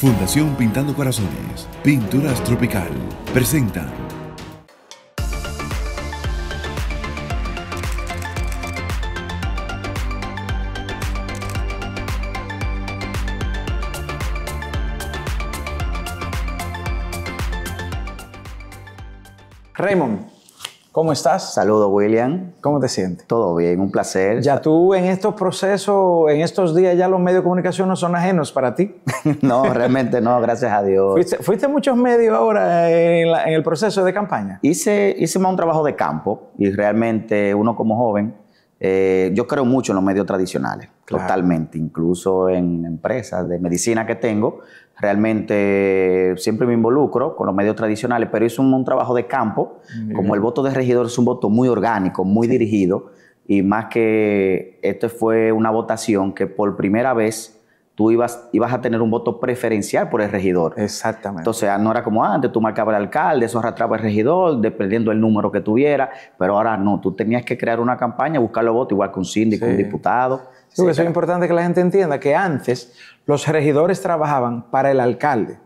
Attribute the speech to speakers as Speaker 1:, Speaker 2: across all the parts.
Speaker 1: Fundación Pintando Corazones, Pinturas Tropical, presenta
Speaker 2: ¿cómo estás? Saludo, William. ¿Cómo te sientes? Todo bien, un placer.
Speaker 1: Ya tú en estos procesos, en estos días, ya los medios de comunicación no son ajenos para ti. no, realmente
Speaker 2: no, gracias a Dios.
Speaker 1: ¿Fuiste, muchos medios
Speaker 2: ahora en, el proceso de campaña? Hice, hice más un trabajo de campo y realmente uno como joven, eh, yo creo mucho en los medios tradicionales, totalmente, incluso en empresas de medicina que tengo, Realmente siempre me involucro con los medios tradicionales, pero es un, trabajo de campo. Como el voto de regidor es un voto muy orgánico, muy dirigido, y más que esto fue una votación que por primera vez tú ibas, a tener un voto preferencial por el regidor. Exactamente. Entonces, ah, no era como antes, tú marcabas el alcalde, eso arrastraba el regidor, dependiendo del número que tuviera, pero ahora no, tú tenías que crear una campaña, buscar los votos, igual que un síndico, un diputado. eso es importante que la gente entienda que antes los regidores trabajaban
Speaker 1: para el alcalde.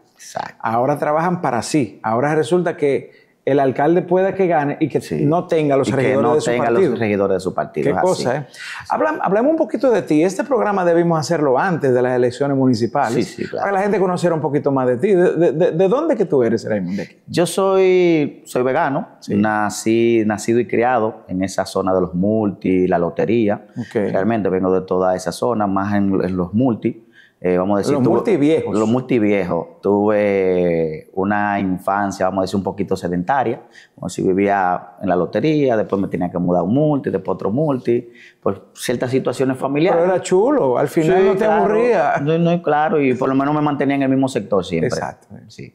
Speaker 1: Ahora trabajan para sí. Ahora resulta que el alcalde pueda que gane y que no tenga los regidores de su partido. los regidores
Speaker 2: de su partido. Qué cosa, ¿eh?
Speaker 1: hablemos un poquito de ti. Este programa debimos hacerlo antes de las elecciones municipales. Para que la gente conociera un poquito más de ti. ¿De, dónde que tú eres, Raymond?
Speaker 2: Yo soy, soy vegano. Nací, nacido y criado en esa zona de los multi, la lotería. Realmente vengo de toda esa zona, más en, en los multi. Eh, decir, los multiviejos. Los multiviejos. Tuve una infancia, vamos a decir, un poquito sedentaria. Como si vivía en la lotería, después me tenía que mudar a un multi, después otro multi, por ciertas situaciones familiares. Pero era chulo, al final no te aburría. No, no, claro, y por lo menos me mantenía en el mismo sector siempre. Exacto. Sí.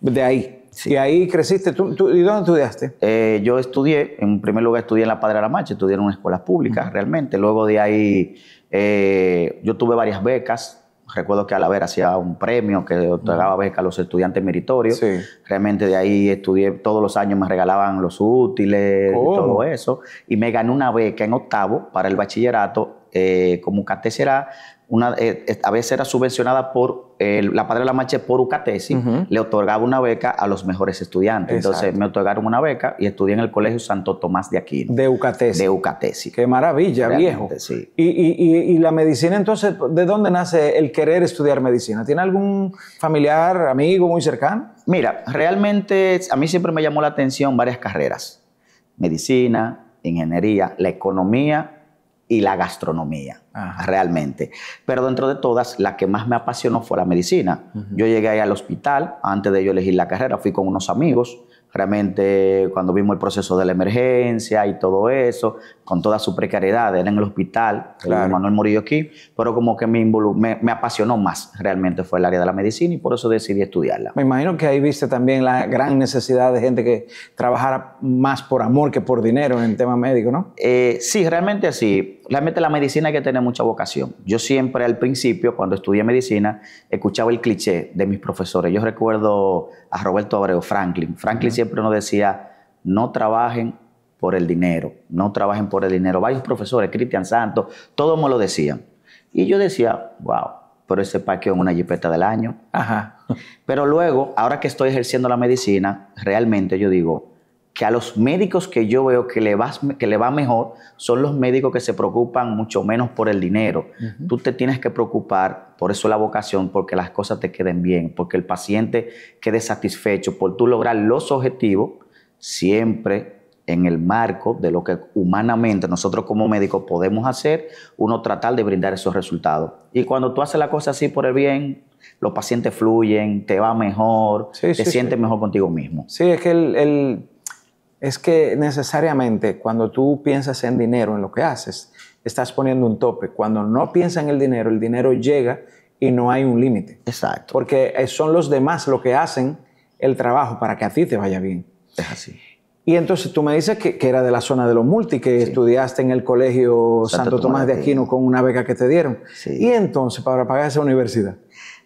Speaker 2: De ahí. ahí creciste. ¿Tú, y dónde estudiaste? Eh, yo estudié, en primer lugar estudié en La Padre de la Marcha, estudié en una escuela pública, realmente. Luego de ahí eh, yo tuve varias becas recuerdo que a la Alaber hacía un premio que otorgaba becas a los estudiantes meritorios. Realmente de ahí estudié, todos los años me regalaban los útiles y todo eso. Y me gané una beca en octavo para el bachillerato eh, como catecerá una, eh, eh, a veces era subvencionada por la Padre de la Mache por UCATESI, le otorgaba una beca a los mejores estudiantes. Entonces me otorgaron una beca y estudié en el Colegio Santo Tomás de Aquino. De UCATESI. De UCATESI. Qué maravilla, viejo. Sí.
Speaker 1: y, la medicina, entonces, ¿de dónde nace el querer estudiar medicina? ¿Tiene algún familiar, amigo muy cercano?
Speaker 2: Mira, realmente a mí siempre me llamó la atención varias carreras. Medicina, ingeniería, la economía y la gastronomía, realmente. Pero dentro de todas, la que más me apasionó fue la medicina. Yo llegué ahí al hospital, antes de yo elegir la carrera, fui con unos amigos realmente cuando vimos el proceso de la emergencia y todo eso, con toda su precariedad, era en el hospital, Manuel Murillo aquí, pero como que me, me, apasionó más realmente fue el área de la medicina y por eso decidí estudiarla. Me
Speaker 1: imagino que ahí viste también la gran necesidad de gente que trabajara más por amor que por dinero en el tema médico, ¿no?
Speaker 2: Eh, sí, realmente así Realmente la medicina hay que tener mucha vocación. Yo siempre al principio, cuando estudié medicina, escuchaba el cliché de mis profesores. Yo recuerdo a Roberto Abreu Franklin. Franklin siempre nos decía, no trabajen por el dinero, no trabajen por el dinero. Varios profesores, Cristian Santos, todos me lo decían. Y yo decía, wow, pero ese paquete es una jipeta del año. Pero luego, ahora que estoy ejerciendo la medicina, realmente yo digo, que a los médicos que yo veo que le, vas, que le va mejor son los médicos que se preocupan mucho menos por el dinero. Tú te tienes que preocupar, por eso la vocación, porque las cosas te queden bien, porque el paciente quede satisfecho, por tú lograr los objetivos siempre en el marco de lo que humanamente nosotros como médicos podemos hacer, uno tratar de brindar esos resultados. Y cuando tú haces la cosa así por el bien, los pacientes fluyen, te va mejor, te sientes mejor contigo mismo. Sí, es que el
Speaker 1: es que necesariamente cuando tú piensas en dinero, en lo que haces, estás poniendo un tope. Cuando no piensas en el dinero, el dinero llega y no hay un límite. Exacto. Porque eh, son los demás los que hacen el trabajo para que a ti te vaya bien. Es así. Y entonces tú me dices que, era de la zona de los multi, que estudiaste en el colegio Santo, Tomás, de Aquino con una beca que te dieron. Sí. Y entonces, para pagar esa universidad.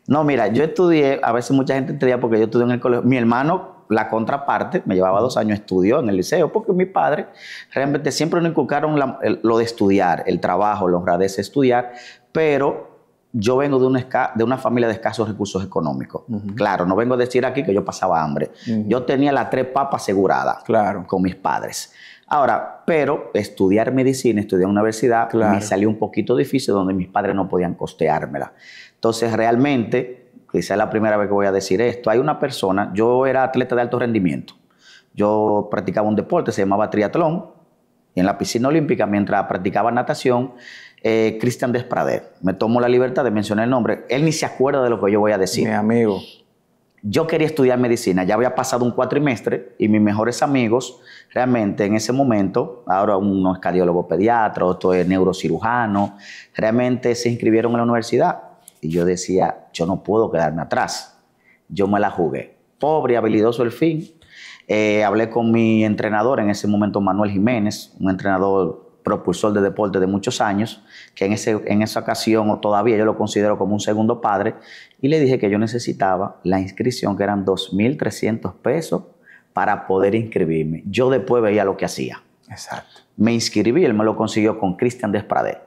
Speaker 2: No, mira, yo estudié, a veces mucha gente estudia porque yo estudié en el colegio. Mi hermano la contraparte, me llevaba dos años, estudió en el liceo, porque mi padre realmente siempre me inculcaron lo de estudiar, el trabajo, la de estudiar, pero yo vengo de una, de una familia de escasos recursos económicos. Claro, no vengo a decir aquí que yo pasaba hambre. Yo tenía la tres papas aseguradas claro. con mis padres. Ahora, pero estudiar medicina, estudiar universidad, me salió un poquito difícil donde mis padres no podían costeármela. Entonces, realmente quizá es la primera vez que voy a decir esto, hay una persona, yo era atleta de alto rendimiento, yo practicaba un deporte, se llamaba triatlón, y en la piscina olímpica, mientras practicaba natación, eh, Cristian Desprader, me tomo la libertad de mencionar el nombre, él ni se acuerda de lo que yo voy a decir. Mi amigo. Yo quería estudiar medicina, ya había pasado un cuatrimestre y mis mejores amigos, realmente en ese momento, ahora uno es cardiólogo pediatra, otro es neurocirujano, realmente se inscribieron en la universidad y yo decía, yo no puedo quedarme atrás. Yo me la jugué. Pobre habilidoso el fin. Eh, hablé con mi entrenador, en ese momento Manuel Jiménez, un entrenador propulsor de deporte de muchos años, que en, ese, en esa ocasión o todavía yo lo considero como un segundo padre, y le dije que yo necesitaba la inscripción, que eran 2.300 pesos para poder inscribirme. Yo después veía lo que hacía. Exacto. Me inscribí, él me lo consiguió con Cristian Despradet.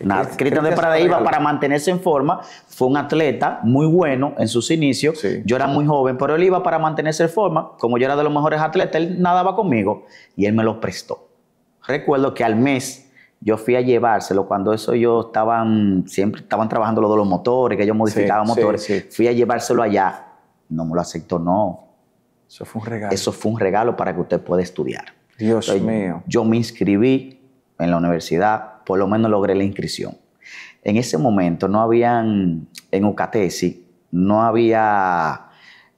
Speaker 2: Nada. Cristian de iba para mantenerse en forma, fue un atleta muy bueno en sus inicios. Yo era muy joven, pero él iba para mantenerse en forma. Como yo era de los mejores atletas, él nadaba conmigo y él me lo prestó. Recuerdo que al mes yo fui a llevárselo cuando eso yo estaban, siempre estaban trabajando los de los motores, que yo modificaba motores. fui a llevárselo allá. No me lo aceptó, no. Eso fue un regalo. Eso fue un regalo para que usted pueda estudiar. Dios mío. Yo me inscribí en la universidad, por lo menos logré la inscripción. En ese momento no habían, en Ucatesi, no había,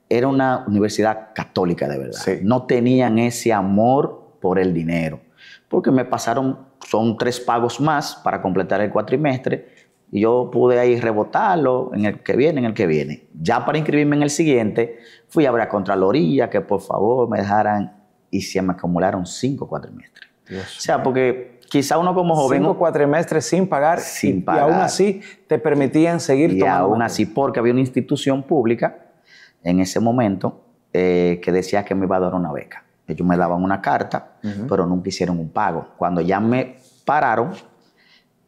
Speaker 2: era una universidad católica de verdad. No tenían ese amor por el dinero, porque me pasaron, son tres pagos más para completar el cuatrimestre, y yo pude ahí rebotarlo en el que viene, en el que viene. Ya para inscribirme en el siguiente, fui a ver a Contraloría que por favor me dejaran y se me acumularon cinco cuatrimestres. o sea, porque quizá uno como joven. Cinco cuatrimestres sin pagar. Sin y, pagar. Y aún así te permitían seguir tomando. Y aún así, porque había una institución pública en ese momento eh, que decía que me iba a dar una beca. Ellos me daban una carta, pero nunca hicieron un pago. Cuando ya me pararon,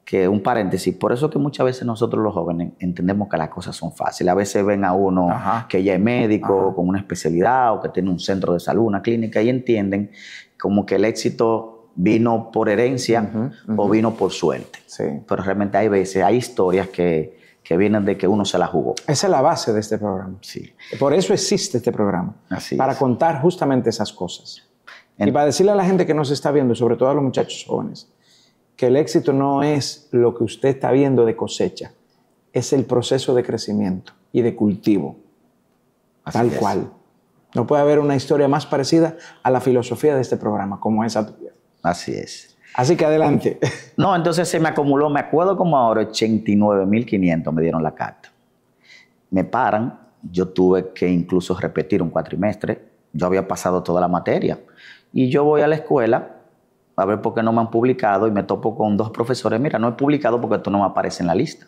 Speaker 2: que un paréntesis, por eso que muchas veces nosotros los jóvenes entendemos que las cosas son fáciles. A veces ven a uno que ya es médico, con una especialidad, o que tiene un centro de salud, una clínica, y entienden como que el éxito vino por herencia o vino por suerte. Pero realmente hay veces, hay historias que, vienen de que uno se la jugó. Esa es la
Speaker 1: base de este programa. Sí. Por eso existe este programa. para contar justamente esas cosas. Y para decirle a la gente que nos está viendo, sobre todo a los muchachos jóvenes, que el éxito no es lo que usted está viendo de cosecha, es el proceso de crecimiento y de cultivo. tal cual. No puede haber una historia más parecida a la
Speaker 2: filosofía de este programa como esa tuya. Así es. Así que adelante. No, entonces se me acumuló, me acuerdo como ahora, 89.500 me dieron la carta. Me paran, yo tuve que incluso repetir un cuatrimestre, yo había pasado toda la materia. Y yo voy a la escuela a ver por qué no me han publicado y me topo con dos profesores, mira, no he publicado porque tú no me apareces en la lista.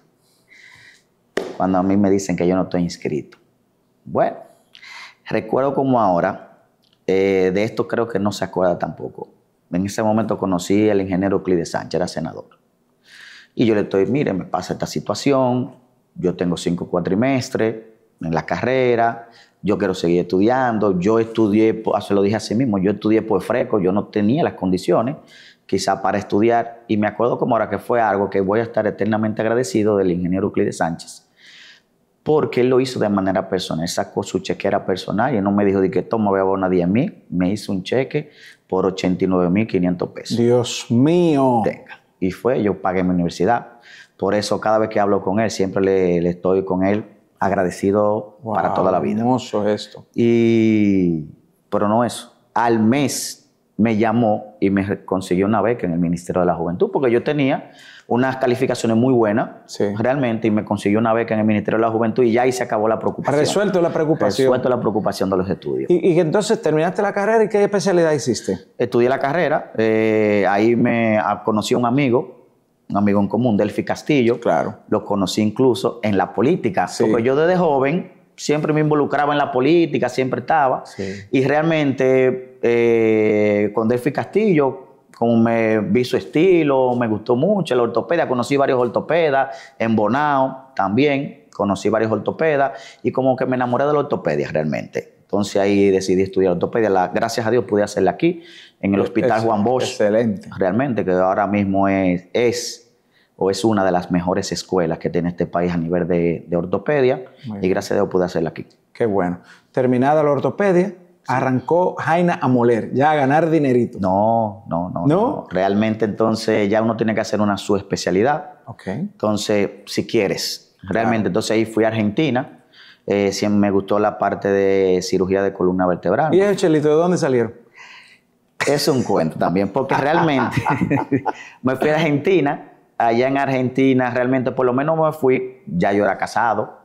Speaker 2: Cuando a mí me dicen que yo no estoy inscrito. Bueno, recuerdo como ahora, eh, de esto creo que no se acuerda tampoco. En ese momento conocí al ingeniero Clide Sánchez, era senador. Y yo le estoy, mire, me pasa esta situación, yo tengo cinco cuatrimestres en la carrera, yo quiero seguir estudiando, yo estudié, ah, se lo dije a sí mismo, yo estudié por pues fresco, yo no tenía las condiciones quizá para estudiar, y me acuerdo como ahora que fue algo que voy a estar eternamente agradecido del ingeniero Euclides Sánchez, porque él lo hizo de manera personal. sacó su chequera personal y no me dijo, de que toma, voy a abonar 10 mil. Me hizo un cheque por 89 mil 500 pesos. Dios mío. Y fue, yo pagué mi universidad. Por eso cada vez que hablo con él, siempre le, estoy con él agradecido para toda la vida. esto. Y, pero no eso. Al mes me llamó y me consiguió una beca en el Ministerio de la Juventud, porque yo tenía unas calificaciones muy buenas, realmente, y me consiguió una beca en el Ministerio de la Juventud y ya ahí se acabó la preocupación. Resuelto la preocupación. Resuelto la preocupación de los estudios. ¿Y, entonces terminaste la carrera y qué especialidad hiciste? Estudié la carrera, eh, ahí me conocí un amigo, un amigo en común, Delfi Castillo. Claro. Lo conocí incluso en la política, porque yo desde joven siempre me involucraba en la política, siempre estaba, y realmente eh, con Delphi Castillo, como me vi su estilo, me gustó mucho la ortopedia, conocí varios ortopedas, en Bonao también, conocí varios ortopedas y como que me enamoré de la ortopedia realmente. Entonces ahí decidí estudiar ortopedia. gracias a Dios pude hacerla aquí, en el Hospital Juan Bosch. Excelente. Realmente, que ahora mismo es, es, o es una de las mejores escuelas que tiene este país a nivel de, de ortopedia. Y gracias a Dios pude hacerla aquí. Qué bueno. Terminada la ortopedia, arrancó Jaina a moler,
Speaker 1: ya a ganar dinerito. No,
Speaker 2: no, no. ¿No? Realmente entonces ya uno tiene que hacer una subespecialidad. Ok. Entonces, si quieres, realmente. Entonces ahí fui a Argentina. Eh, si me gustó la parte de cirugía de columna vertebral. ¿Y ese chelito de dónde salieron? Es un cuento también, porque realmente me fui a Argentina. Allá en Argentina, realmente, por lo menos me fui, ya yo era casado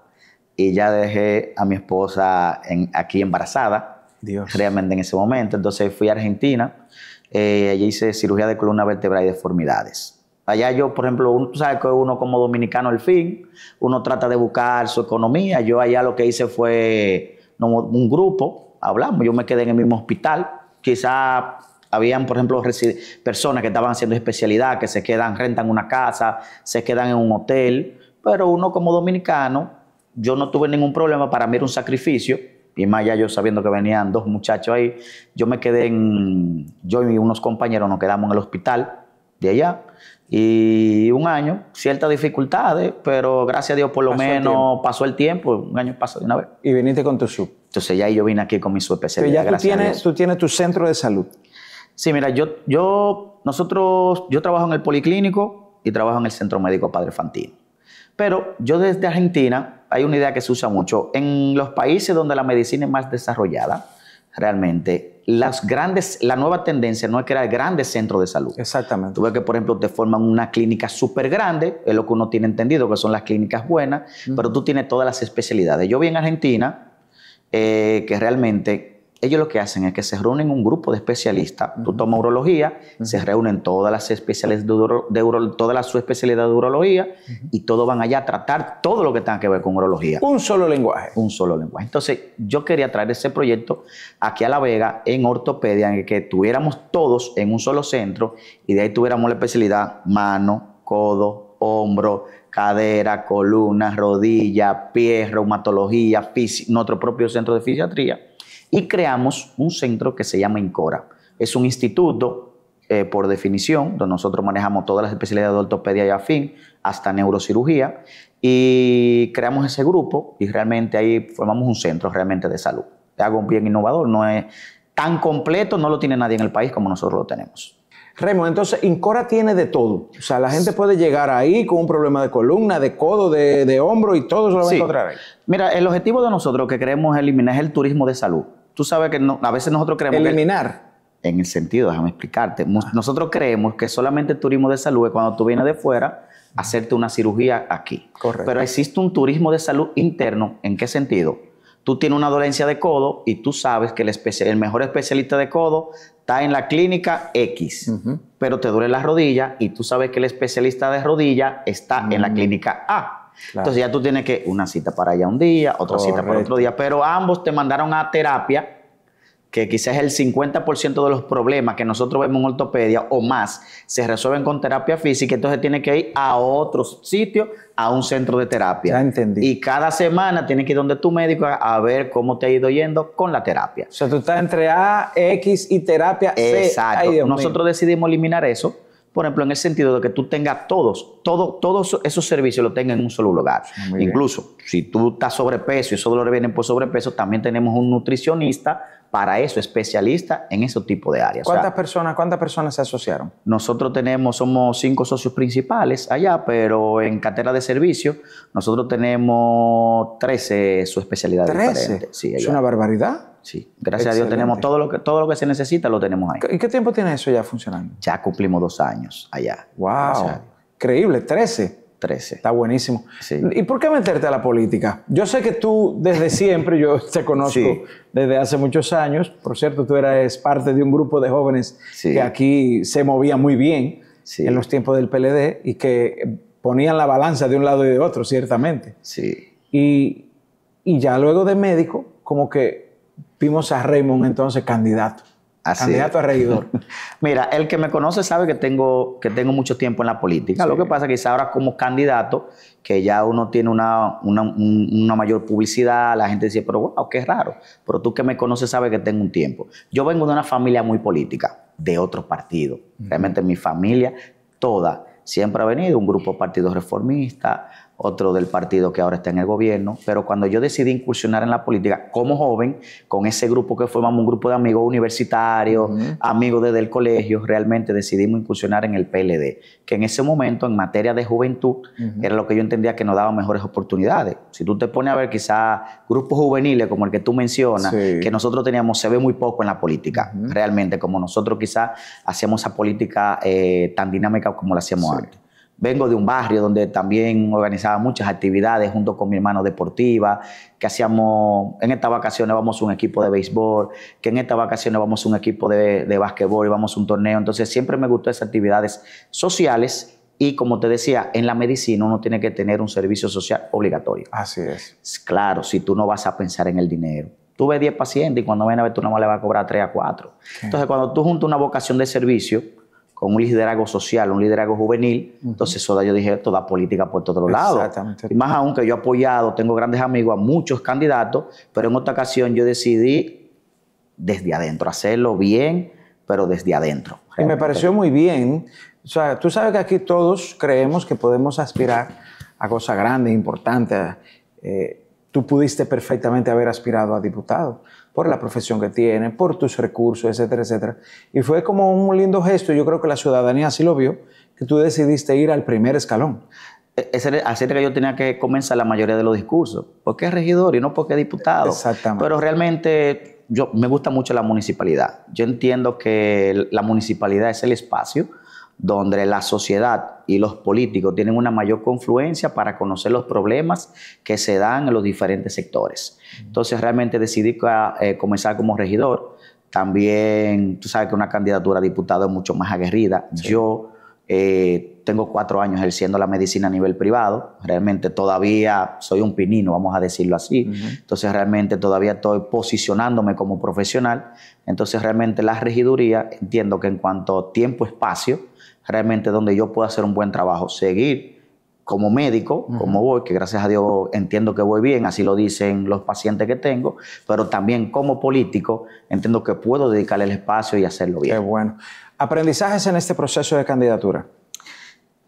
Speaker 2: y ya dejé a mi esposa aquí embarazada Dios. realmente en ese momento. Entonces fui a Argentina, eh, allí hice cirugía de columna vertebral y deformidades. Allá yo, por ejemplo, uno, que uno como dominicano al fin, uno trata de buscar su economía. Yo allá lo que hice fue un grupo, hablamos, yo me quedé en el mismo hospital. Quizá habían, por ejemplo, personas que estaban haciendo especialidad, que se quedan, rentan una casa, se quedan en un hotel. Pero uno como dominicano, yo no tuve ningún problema, para mí era un sacrificio y más allá yo sabiendo que venían dos muchachos ahí, yo me quedé en, yo y unos compañeros nos quedamos en el hospital de allá y un año, ciertas dificultades, pero gracias a Dios por lo menos pasó el tiempo, un año pasó de una vez. Y viniste con tu sub. Entonces ya yo vine aquí con mi sub. Pero ya tú tienes, tú tienes tu centro de salud. Sí, mira, yo, yo, nosotros, yo trabajo en el policlínico y trabajo en el Centro Médico Padre Fantino. Pero yo desde Argentina hay una idea que se usa mucho. En los países donde la medicina es más desarrollada, realmente, las grandes, la nueva tendencia no es crear grandes centros de salud. Exactamente. Tú ves que, por ejemplo, te forman una clínica súper grande, es lo que uno tiene entendido, que son las clínicas buenas, pero tú tienes todas las especialidades. Yo vi en Argentina eh, que realmente ellos lo que hacen es que se reúnen un grupo de especialistas. Tú tomas urología, se reúnen todas las especialidades de, de todas las subespecialidades de urología y todos van allá a tratar todo lo que tenga que ver con urología. Un solo lenguaje. Un solo lenguaje. Entonces, yo quería traer ese proyecto aquí a La Vega en ortopedia, en el que tuviéramos todos en un solo centro y de ahí tuviéramos la especialidad mano, codo, hombro, cadera, columna, rodilla, pie, reumatología, nuestro propio centro de fisiatría y creamos un centro que se llama INCORA. Es un instituto eh, por definición, donde nosotros manejamos todas las especialidades de ortopedia y afín, hasta neurocirugía, y creamos ese grupo y realmente ahí formamos un centro realmente de salud. Es algo bien innovador, no es tan completo, no lo tiene nadie en el país como nosotros lo tenemos. Remo, entonces Incora tiene de todo. O sea, la gente puede
Speaker 1: llegar ahí con un problema de columna, de codo, de, hombro y todo se lo va a encontrar ahí.
Speaker 2: Mira, el objetivo de nosotros que queremos eliminar es el turismo de salud tú sabes que no, a veces nosotros creemos... Eliminar. en el sentido, déjame explicarte. Ah. Nosotros creemos que solamente el turismo de salud es cuando tú vienes de fuera a hacerte una cirugía aquí. Correcto. Pero existe un turismo de salud interno. ¿En qué sentido? Tú tienes una dolencia de codo y tú sabes que el, mejor especialista de codo está en la clínica X, pero te duele la rodilla y tú sabes que el especialista de rodilla está en la mm. clínica A entonces ya tú tienes que una cita para allá un día, otra cita para otro día, pero ambos te mandaron a terapia, que quizás el 50% de los problemas que nosotros vemos en ortopedia o más se resuelven con terapia física, entonces tienes que ir a otro sitio, a un centro de terapia. Ya entendí. Y cada semana tienes que ir donde tu médico a ver cómo te ha ido yendo con la terapia. O sea, tú estás entre A, X y terapia C. Exacto. Nosotros decidimos eliminar eso por ejemplo, en el sentido de que tú tengas todos, todo, todos esos servicios los tengas en un solo lugar. Ah, Incluso si tú estás sobrepeso y esos dolores vienen por sobrepeso, también tenemos un nutricionista para eso, especialista en ese tipo de áreas. ¿Cuántas,
Speaker 1: personas, ¿Cuántas personas se asociaron?
Speaker 2: Nosotros tenemos, somos cinco socios principales allá, pero en cartera de servicios nosotros tenemos 13 subespecialidades ¿13? diferentes. Sí, es una barbaridad. Sí, gracias a Dios tenemos todo lo que todo lo que se necesita lo tenemos ahí. ¿Y qué tiempo tiene eso ya funcionando? Ya cumplimos dos años allá. Wow, increíble,
Speaker 1: 13. 13. Está buenísimo. ¿Y por qué meterte a la política? Yo sé que tú desde siempre, yo te conozco desde hace muchos años, por cierto, tú eras parte de un grupo de jóvenes que aquí se movía muy bien en los tiempos del PLD y que ponían la balanza de un lado y de otro, ciertamente. Sí. Y, y ya luego de médico, como que vimos a Raymond entonces candidato. candidato a regidor.
Speaker 2: Mira, el que me conoce sabe que tengo, que tengo mucho tiempo en la política. Lo que pasa es que quizá ahora como candidato, que ya uno tiene una, mayor publicidad, la gente dice, pero wow, qué raro. Pero tú que me conoces sabes que tengo un tiempo. Yo vengo de una familia muy política, de otro partido. Realmente mi familia toda siempre ha venido, un grupo de partidos reformistas, otro del partido que ahora está en el gobierno, pero cuando yo decidí incursionar en la política como joven, con ese grupo que formamos, un grupo de amigos universitarios, amigos desde el colegio, realmente decidimos incursionar en el PLD, que en ese momento en materia de juventud era lo que yo entendía que nos daba mejores oportunidades. Si tú te pones a ver quizás grupos juveniles como el que tú mencionas, que nosotros teníamos, se ve muy poco en la política, realmente, como nosotros quizás hacíamos esa política eh, tan dinámica como la hacíamos antes. Vengo de un barrio donde también organizaba muchas actividades junto con mi hermano deportiva, que hacíamos, en estas vacaciones vamos un equipo de béisbol, que en estas vacaciones vamos un equipo de, basquetbol básquetbol y vamos a un torneo. Entonces siempre me gustó esas actividades sociales y como te decía, en la medicina uno tiene que tener un servicio social obligatorio. Así es. Claro, si tú no vas a pensar en el dinero. Tú ves 10 pacientes y cuando ven a ver tú más le vas a cobrar 3 a 4. Entonces, cuando tú juntas una vocación de servicio, con un liderazgo social, un liderazgo juvenil. Entonces, eso yo dije, toda política por todos lados. Exactamente. Y más aún que yo he apoyado, tengo grandes amigos a muchos candidatos, pero en otra ocasión yo decidí desde adentro, hacerlo bien, pero desde adentro. Y
Speaker 1: me pareció muy bien. O sea, tú sabes que aquí todos creemos que podemos aspirar a cosas grandes, importantes. Eh, tú pudiste perfectamente haber aspirado a diputado por la profesión que tiene, por tus recursos, etcétera, etcétera. Y fue como un lindo gesto, yo creo que la ciudadanía así lo vio, que tú decidiste ir al primer
Speaker 2: escalón. E, así era que yo tenía que comenzar la mayoría de los discursos. Porque es regidor y no porque es diputado. Exactamente. Pero realmente yo, me gusta mucho la municipalidad. Yo entiendo que la municipalidad es el espacio donde la sociedad y los políticos tienen una mayor confluencia para conocer los problemas que se dan en los diferentes sectores. Entonces realmente decidí eh, comenzar como regidor. También, tú sabes que una candidatura a diputado es mucho más aguerrida. Yo eh, tengo cuatro años ejerciendo la medicina a nivel privado. Realmente todavía soy un pinino, vamos a decirlo así. Entonces realmente todavía estoy posicionándome como profesional. Entonces realmente la regiduría, entiendo que en cuanto tiempo-espacio, realmente donde yo pueda hacer un buen trabajo. Seguir como médico, como voy, que gracias a Dios entiendo que voy bien, así lo dicen los pacientes que tengo, pero también como político entiendo que puedo dedicarle el espacio y hacerlo bien. Qué bueno. ¿Aprendizajes en este proceso de candidatura?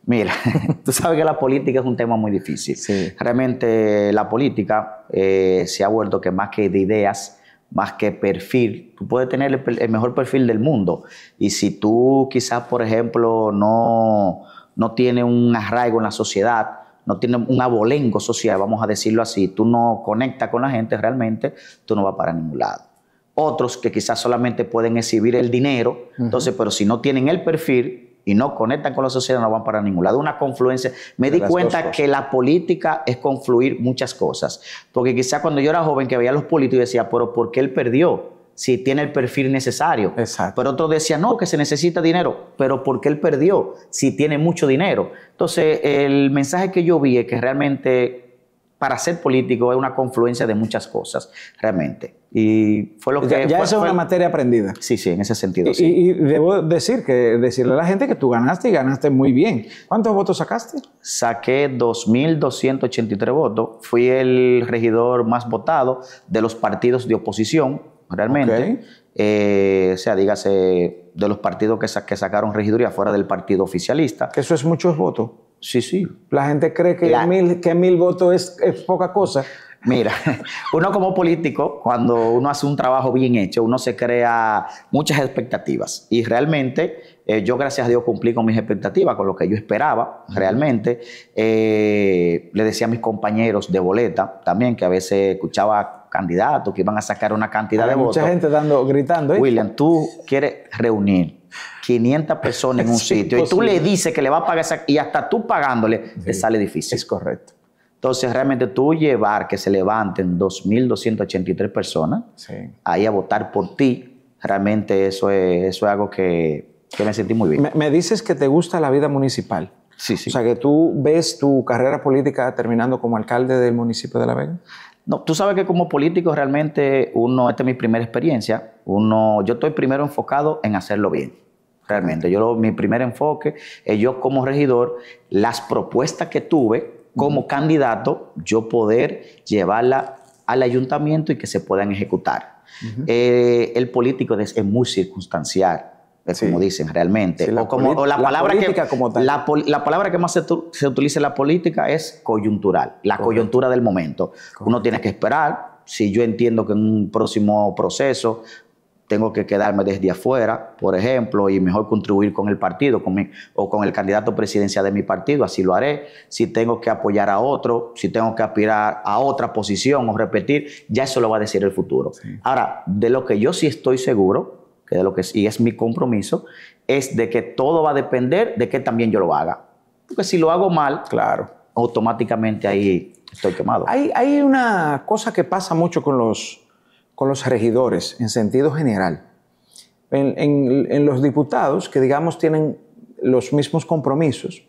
Speaker 2: Mira, tú sabes que la política es un tema muy difícil. Realmente la política eh, se ha vuelto que más que de ideas, más que perfil. Tú puedes tener el, mejor perfil del mundo y si tú quizás, por ejemplo, no, no tienes un arraigo en la sociedad, no tiene un abolengo social, vamos a decirlo así, tú no conectas con la gente realmente, tú no vas para ningún lado. Otros que quizás solamente pueden exhibir el dinero, entonces, pero si no tienen el perfil, y no conectan con la sociedad, no van para ningún lado. Una confluencia. Me di cuenta que la política es confluir muchas cosas. Porque quizás cuando yo era joven que veía a los políticos y decía, pero ¿por qué él perdió? Si tiene el perfil necesario. Exacto. Pero otros decían, no, que se necesita dinero. Pero ¿por qué él perdió? Si tiene mucho dinero. Entonces, el mensaje que yo vi es que realmente para ser político es una confluencia de muchas cosas, realmente. Y fue lo que... Ya, es una materia aprendida. Sí, sí, en ese sentido. Y,
Speaker 1: y, debo decir que decirle a la gente que tú ganaste y ganaste muy bien. ¿Cuántos votos sacaste?
Speaker 2: Saqué 2.283 votos. Fui el regidor más votado de los partidos de oposición, realmente. Eh, o sea, dígase, de los partidos que, que sacaron regiduría fuera del partido oficialista. eso es muchos votos. Sí, sí. La gente cree que, mil, que mil votos es, poca cosa. Mira, uno como político, cuando uno hace un trabajo bien hecho, uno se crea muchas expectativas. Y realmente eh, yo, gracias a Dios, cumplí con mis expectativas, con lo que yo esperaba, realmente. Eh, le decía a mis compañeros de boleta también, que a veces escuchaba candidatos que iban a sacar una cantidad de votos. Mucha gente dando, gritando. ¿eh? William, tú quieres reunir 500 personas en un sitio y tú le dices que le va a pagar y hasta tú pagándole, te sale difícil. Es correcto. Entonces, realmente tú llevar que se levanten 2.283 personas ahí a votar por ti, realmente eso es, algo que, que me sentí muy bien. Me, dices que te gusta la vida municipal. Sí, sí. O sea, que tú ves tu carrera política terminando como alcalde del municipio de La Vega. No, tú sabes que como político realmente uno, esta es mi primera experiencia, uno, yo estoy primero enfocado en hacerlo bien realmente. Yo mi primer enfoque es yo como regidor, las propuestas que tuve como candidato, yo poder llevarla al ayuntamiento y que se puedan ejecutar. Eh, el político es, muy circunstancial. Es eh, como dicen realmente. la o, como, la, palabra que, La, palabra que más se, utiliza en la política es coyuntural, la coyuntura del momento. Uno tiene que esperar, si yo entiendo que en un próximo proceso tengo que quedarme desde afuera, por ejemplo, y mejor contribuir con el partido con o con el candidato presidencial de mi partido, así lo haré. Si tengo que apoyar a otro, si tengo que aspirar a otra posición o repetir, ya eso lo va a decir el futuro. Ahora, de lo que yo sí estoy seguro, que de lo que sí es mi compromiso, es de que todo va a depender de que también yo lo haga. Porque si lo hago mal, claro, automáticamente ahí estoy quemado. hay una cosa que pasa
Speaker 1: mucho con los con los regidores en sentido general. En, los diputados, que digamos tienen los mismos compromisos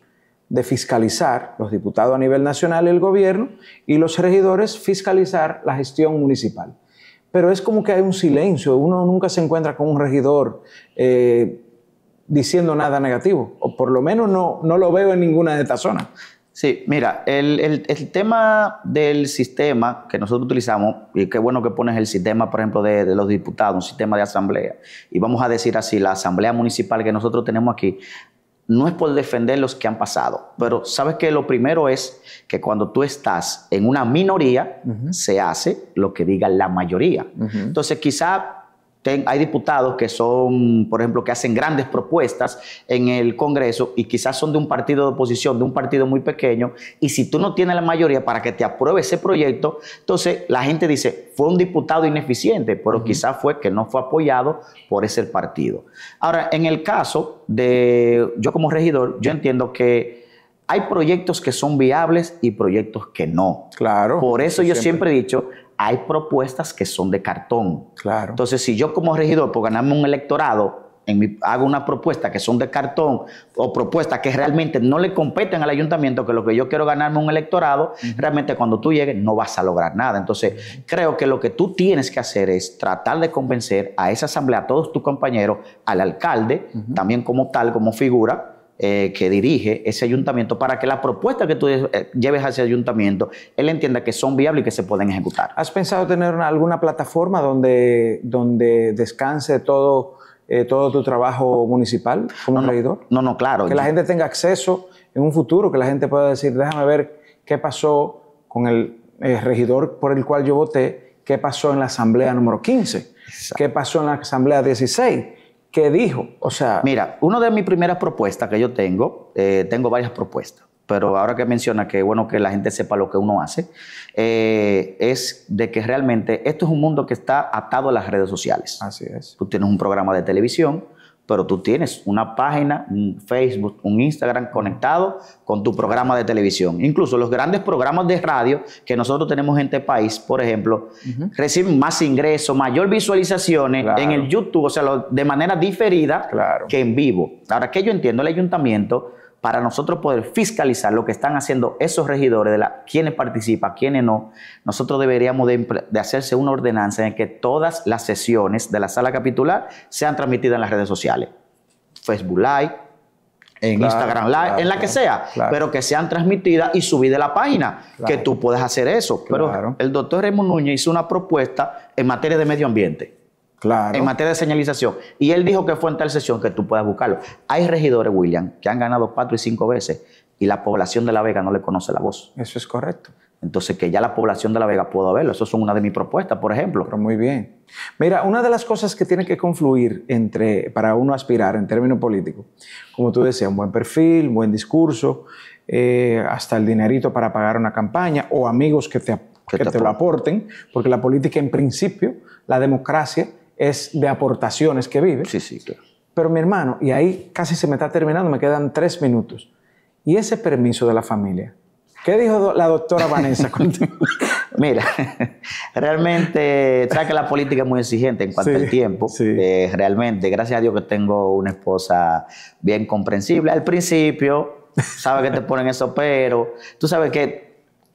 Speaker 1: de fiscalizar, los diputados a nivel nacional, y el gobierno, y los regidores fiscalizar la gestión municipal. Pero es como que hay un silencio, uno nunca se encuentra con un regidor eh, diciendo nada negativo, o por lo menos no, no lo veo en ninguna de estas zonas.
Speaker 2: Sí, mira, el, tema del sistema que nosotros utilizamos, y qué bueno que pones el sistema, por ejemplo, de, los diputados, un sistema de asamblea, y vamos a decir así, la asamblea municipal que nosotros tenemos aquí, no es por defender los que han pasado, pero sabes que lo primero es que cuando tú estás en una minoría, se hace lo que diga la mayoría. Entonces, quizá hay diputados que son, por ejemplo, que hacen grandes propuestas en el Congreso y quizás son de un partido de oposición, de un partido muy pequeño, y si tú no tienes la mayoría para que te apruebe ese proyecto, entonces la gente dice, fue un diputado ineficiente, pero quizás fue que no fue apoyado por ese partido. Ahora, en el caso de yo como regidor, yo entiendo que... Hay proyectos que son viables y proyectos que no. Claro. Por eso yo siempre he dicho, hay propuestas que son de cartón. Claro. Entonces, si yo como regidor, por ganarme un electorado, en mi, hago una propuesta que son de cartón o propuestas que realmente no le competen al ayuntamiento, que lo que yo quiero ganarme un electorado, realmente cuando tú llegues no vas a lograr nada. Entonces, creo que lo que tú tienes que hacer es tratar de convencer a esa asamblea, a todos tus compañeros, al alcalde, también como tal, como figura, eh, que dirige ese ayuntamiento para que la propuesta que tú eh, lleves a ese ayuntamiento, él entienda que son viables y que se pueden ejecutar. ¿Has pensado
Speaker 1: tener alguna plataforma donde, donde descanse todo, eh, todo tu trabajo municipal como regidor? No, no, claro. Que la gente tenga acceso en un futuro, que la gente pueda decir, déjame ver qué pasó con el regidor por el cual yo voté, qué pasó en la asamblea número 15, qué pasó en la asamblea 16 ¿Qué dijo? O sea.
Speaker 2: Mira, una de mis primeras propuestas que yo tengo, eh, tengo varias propuestas, pero ahora que menciona que bueno que la gente sepa lo que uno hace, eh, es de que realmente esto es un mundo que está atado a las redes sociales. Así es. Tú tienes un programa de televisión, pero tú tienes una página, un Facebook, un Instagram conectado con tu programa de televisión. Incluso los grandes programas de radio que nosotros tenemos en este país, por ejemplo, reciben más ingresos, mayor visualizaciones en el YouTube, o sea, de manera diferida que en vivo. Ahora, que yo entiendo, el ayuntamiento para nosotros poder fiscalizar lo que están haciendo esos regidores, de la, quiénes participan, quiénes no, nosotros deberíamos de, hacerse una ordenanza en que todas las sesiones de la sala capitular sean transmitidas en las redes sociales. Facebook Live, en Instagram Live, en la que sea, pero que sean transmitidas y subidas a la página, que tú puedes hacer eso. Pero el doctor Raymond Núñez hizo una propuesta en materia de medio ambiente en materia de señalización. Y él dijo que fue en tal sesión que tú puedas buscarlo. Hay regidores, William, que han ganado cuatro y cinco veces y la población de La Vega no le conoce la voz. Eso es correcto. Entonces, que ya la población de La Vega pueda verlo. Eso es una de mis propuestas, por ejemplo. Pero muy bien. Mira, una de las cosas que tiene que confluir entre, para
Speaker 1: uno aspirar en términos políticos, como tú decías, un buen perfil, un buen discurso, eh, hasta el dinerito para pagar una campaña o amigos que te, te lo aporten, porque la política en principio, la democracia es de aportaciones que vive. Sí, sí, claro. Pero mi hermano, y ahí casi se me está terminando, me quedan tres minutos. ¿Y ese permiso de la familia? ¿Qué dijo la doctora Vanessa?
Speaker 2: Mira, realmente, sabes que la política es muy exigente en cuanto al tiempo. Eh, realmente, gracias a Dios que tengo una esposa bien comprensible. Al principio, sabe que te ponen eso, pero tú sabes que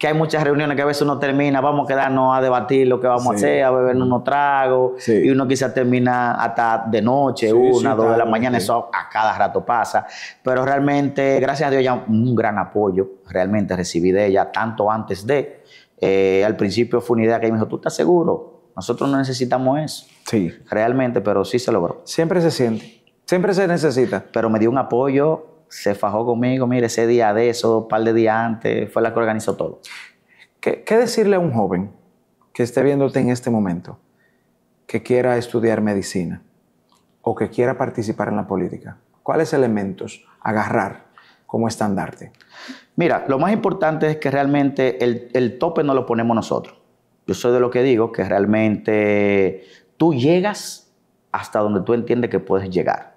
Speaker 2: que hay muchas reuniones que a veces uno termina, vamos a quedarnos a debatir lo que vamos a hacer, a beber unos tragos, y uno quizás termina hasta de noche, una, dos de la mañana, eso a cada rato pasa. Pero realmente, gracias a Dios, ya un gran apoyo realmente recibí de ella, tanto antes de. Eh, al principio fue una idea que me dijo, ¿tú estás seguro? Nosotros no necesitamos eso. Sí. Realmente, pero sí se logró. Siempre se siente, siempre se necesita. Pero me dio un apoyo se fajó conmigo, mire, ese día de eso, un par de días antes, fue la que organizó todo. ¿Qué, decirle a un joven que esté viéndote
Speaker 1: en este momento, que quiera estudiar medicina o que quiera participar
Speaker 2: en la política? ¿Cuáles elementos agarrar como estandarte? Mira, lo más importante es que realmente el, el tope no lo ponemos nosotros. Yo soy de lo que digo, que realmente tú llegas hasta donde tú entiendes que puedes llegar.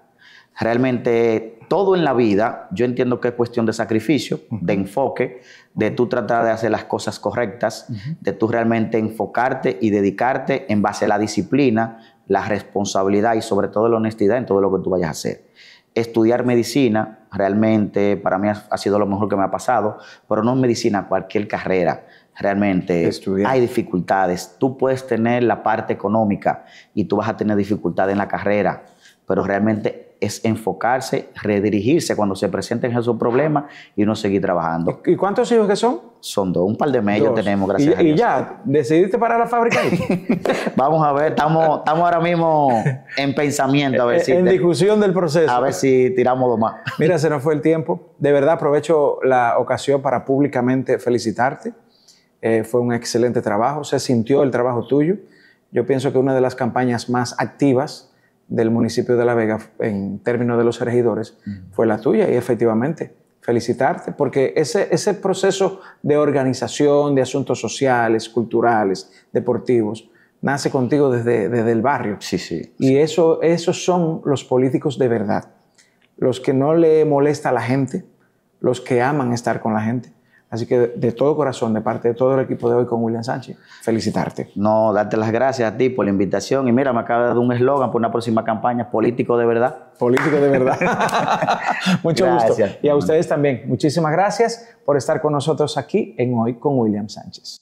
Speaker 2: Realmente todo en la vida, yo entiendo que es cuestión de sacrificio, de enfoque, de tú tratar de hacer las cosas correctas, de tú realmente enfocarte y dedicarte en base a la disciplina, la responsabilidad y sobre todo la honestidad en todo lo que tú vayas a hacer. Estudiar medicina realmente para mí ha sido lo mejor que me ha pasado, pero no es medicina, cualquier carrera realmente hay dificultades. Tú puedes tener la parte económica y tú vas a tener dificultades en la carrera, pero realmente es enfocarse, redirigirse cuando se presenten esos problemas y no seguir trabajando. ¿Y cuántos hijos que son? Son dos, un par de medios tenemos, gracias ¿Y, a Dios. ¿Y
Speaker 1: ya? ¿Decidiste parar la fábrica
Speaker 2: Vamos a ver, estamos, estamos ahora mismo en pensamiento, a ver si... En discusión
Speaker 1: del proceso. A ver si tiramos dos más. Mira, se nos fue el tiempo. De verdad aprovecho la ocasión para públicamente felicitarte. Eh, fue un excelente trabajo, se sintió el trabajo tuyo. Yo pienso que una de las campañas más activas del municipio de La Vega en términos de los regidores fue la tuya y efectivamente felicitarte porque ese, ese proceso de organización de asuntos sociales, culturales, deportivos, nace contigo desde, desde el barrio. Sí, sí. Y Eso, esos son los políticos de verdad, los que no le molesta a la gente, los que aman estar con la gente,
Speaker 2: Así que de todo corazón, de parte de todo el equipo de hoy con William Sánchez, felicitarte. No, darte las gracias a ti por la invitación. Y mira, me acaba de dar un eslogan por una próxima campaña, político de verdad. Político de verdad.
Speaker 1: Mucho gusto. Y a ustedes también. Muchísimas gracias por estar con nosotros aquí en Hoy con William Sánchez.